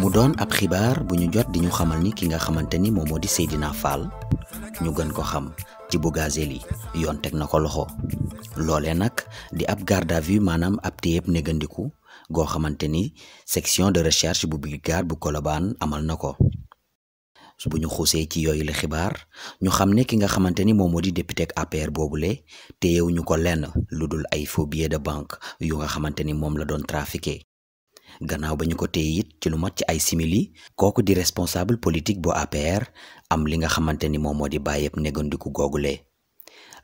mu doon ab xibar bu jot di ñu xamal ni ki nga xamanteni mo modi sayidina di Fall ñu gën ko xam ci bu gazeli yon tek nako loxo lolé nak di ab garde à vue manam ab tiep négandiku section de recherche bu brigade bu kolaban amal nako ko su bu ñu xuusee ci yooyu la xibar ñu xam ne ki nga xamanteni mo modi député APR bobulé téyewuñu ko lenn lu ay faux billets de banque yu nga xamanteni mom la doon trafiquer gannaaw ba ñu ko téye it ci lu mat ci ay simili kooku di responsable politique bu APR am li nga xamante ni moom moo di bàyyeeb négandiku googule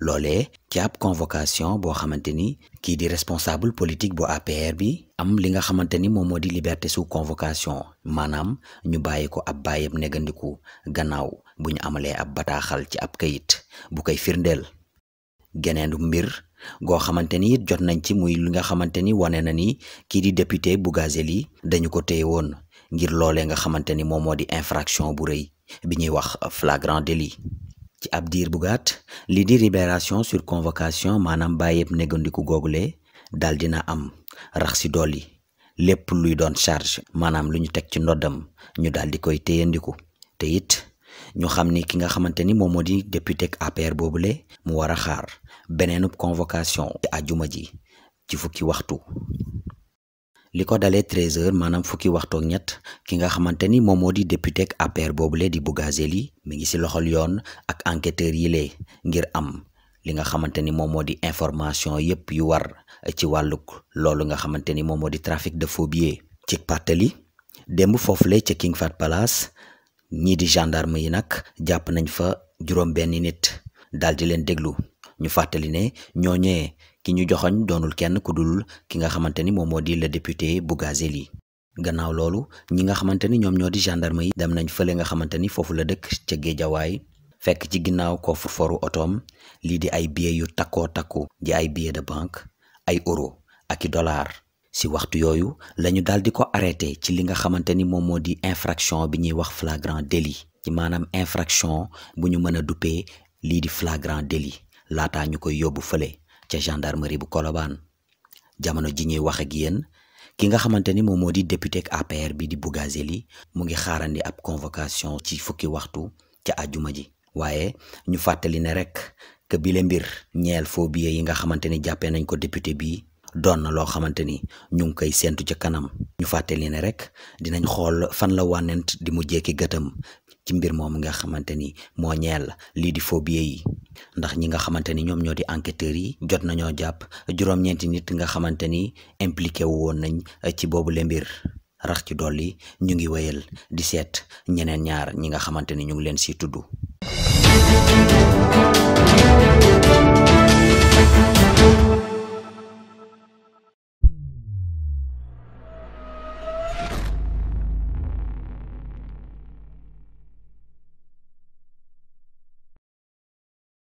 loole ci ab convocation boo xamante ni kii di responsable politique bu APR bi am li nga xamante ni moom moo di liberté sous convocation maanaam ñu bàyyi ko ab bàyyeeb négandiku gannaaw bu ñu amalee ab bataaxal ci ab kayit bu koy firndeel geneenu mbir goo xamante ni it jot nañ ci muy li nga xamante ni wane na ni kii di député Bougazeli dañu ko téye woon ngir loole nga xamante ni moom moo di infraction bu rëy bi ñuy wax flagrant délit ci ab diir bu gàtt lii di libération sur convocation maanaam bàyyeeb négandiku googule daal dina am rax si dolli lépp luy doon charge maanaam lu ñu teg ci ndoddam ñu daal di koy téyandiku te ñu xamni ki nga xamanteni ni moom di député APR boobule mu wara xaar benen convocation ci aljuma ji ci fukki waxtu liko dalé 13h manam fukki ñet ki nga xamanteni di député APR boobule di mi ngi ci loxol yoon ak enquêteur yi lé ngir am li nga xamanteni ni moom di information yépp yu war ci nga xamanteni ni trafic de faux billets ci dembu fofu lé ci King fat Palace ñii di gendarme yi nag jàpp nañ fa juróom benn nit daal di leen déglu ñu fàttali ne ñooñee ki ñu joxoñ doonul kenn ku dul ki nga xamante ni moom moo di le député Bougazeli gannaaw loolu ñi nga xamante ni ñoom ñoo di gendarme yi dem nañ fële nga xamante ni foofu la dëkk ca Géejawaay fekk ci ginnaaw coffre-fortu otoom lii di ay billets yu takkoo takku di ay billets de banque ay euro ak i dollar si waxtu yoyu lañu daal di ko arrêté ci li nga xamante ni moom infraction bi ñuy wax flagrant délit ci nam infraction bu ñu mën a di flagrant délit Lata nyuko koy yóbbu fële ca gendarmerie bu Colobane jamono ji ñuy wax ak yéen ki nga ni moom di député APR bi di Bougazeli mu ngi xaarandi ab convocation ci fukki waxtu ca àjjuma ji waaye ñu fàttali ne rek que bile mbir ñeel yi nga ni nañ ko député doon na loo xamante ni ñu ngi koy séentu ci kanam ñu fàttali ne rek dinañ xool fan la wànnent di mu jekki gëtam ci mbir moomu nga xamante ni moo ñeel lii di phobie yi ndax ñi nga xamante ni ñoom ñoo di enquêteurs yi jot nañoo jàpp juróom-ñeenti nit nga xamante ni impliqué wu woon nañ ci boobu la mbir rax ci dolli ñu ngi wéyal di seet ñeneen ñaar ñi nga xamante ni ñu ngi leen siy tudd.